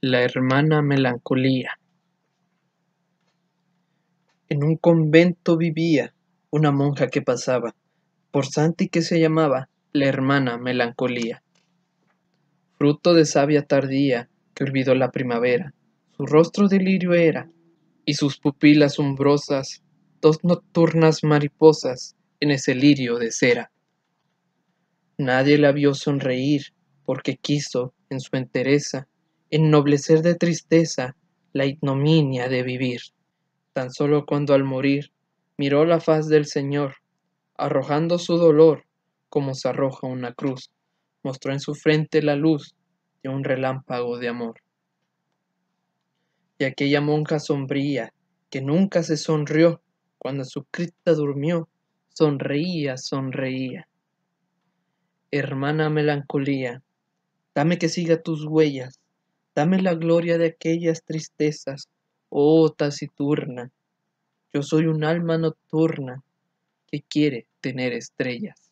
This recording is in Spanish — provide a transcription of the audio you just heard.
la hermana Melancolía. En un convento vivía una monja que pasaba por Santi que se llamaba la hermana Melancolía. Fruto de sabia tardía que olvidó la primavera, su rostro de lirio era, y sus pupilas umbrosas, dos nocturnas mariposas en ese lirio de cera. Nadie la vio sonreír porque quiso, en su entereza, ennoblecer de tristeza la ignominia de vivir. Tan solo cuando al morir miró la faz del Señor, arrojando su dolor como se arroja una cruz, mostró en su frente la luz de un relámpago de amor. Y aquella monja sombría, que nunca se sonrió, cuando su crista durmió, sonreía, sonreía. Hermana melancolía, dame que siga tus huellas, Dame la gloria de aquellas tristezas, oh taciturna. Yo soy un alma nocturna que quiere tener estrellas.